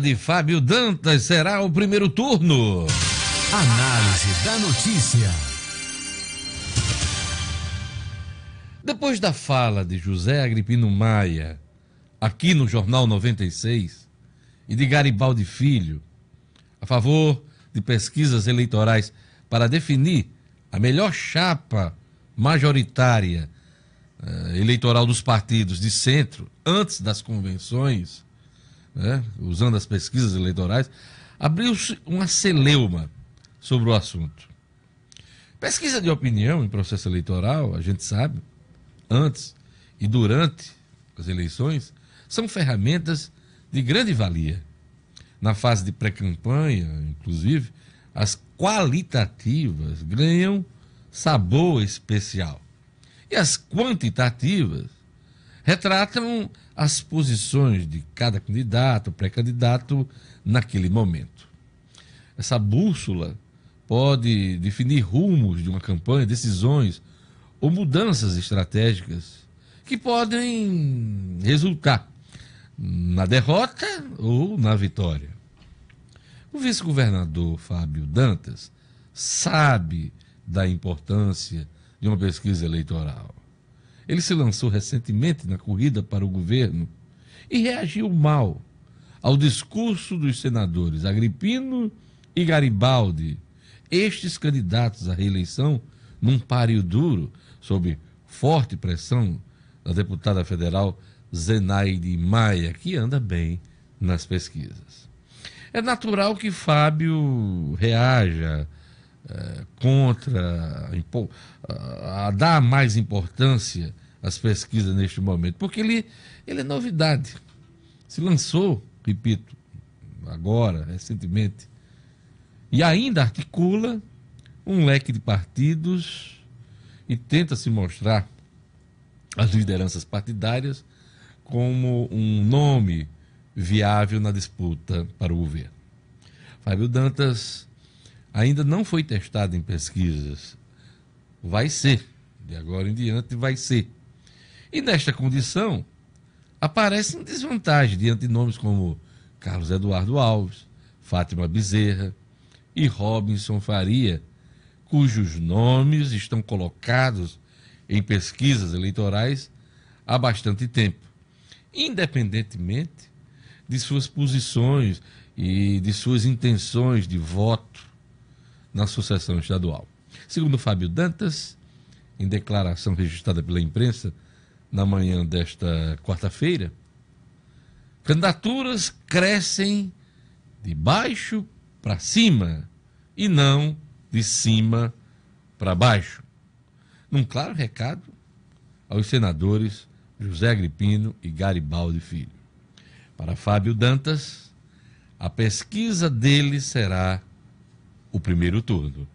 de Fábio Dantas será o primeiro turno. Análise da notícia. Depois da fala de José Agripino Maia, aqui no Jornal 96, e de Garibaldi Filho, a favor de pesquisas eleitorais para definir a melhor chapa majoritária eh, eleitoral dos partidos de centro antes das convenções, né, usando as pesquisas eleitorais, abriu-se uma celeuma sobre o assunto. Pesquisa de opinião em processo eleitoral, a gente sabe, antes e durante as eleições, são ferramentas de grande valia. Na fase de pré-campanha, inclusive, as qualitativas ganham sabor especial. E as quantitativas retratam as posições de cada candidato, pré-candidato, naquele momento. Essa bússola pode definir rumos de uma campanha, decisões ou mudanças estratégicas que podem resultar na derrota ou na vitória. O vice-governador Fábio Dantas sabe da importância de uma pesquisa eleitoral. Ele se lançou recentemente na corrida para o governo e reagiu mal ao discurso dos senadores Agripino e Garibaldi, estes candidatos à reeleição, num páreo duro, sob forte pressão da deputada federal Zenaide Maia, que anda bem nas pesquisas. É natural que Fábio reaja é, contra, a, a dar mais importância às pesquisas neste momento, porque ele, ele é novidade. Se lançou, repito, agora, recentemente, e ainda articula um leque de partidos e tenta se mostrar as lideranças partidárias como um nome viável na disputa para o governo. Fábio Dantas ainda não foi testado em pesquisas. Vai ser, de agora em diante vai ser. E nesta condição, aparece em desvantagem diante de nomes como Carlos Eduardo Alves, Fátima Bezerra e Robinson Faria, cujos nomes estão colocados em pesquisas eleitorais há bastante tempo, independentemente de suas posições e de suas intenções de voto na sucessão estadual. Segundo Fábio Dantas, em declaração registrada pela imprensa na manhã desta quarta-feira, candidaturas crescem de baixo para cima e não de cima para baixo. Num claro recado aos senadores José Agripino e Garibaldi Filho. Para Fábio Dantas, a pesquisa dele será o primeiro turno.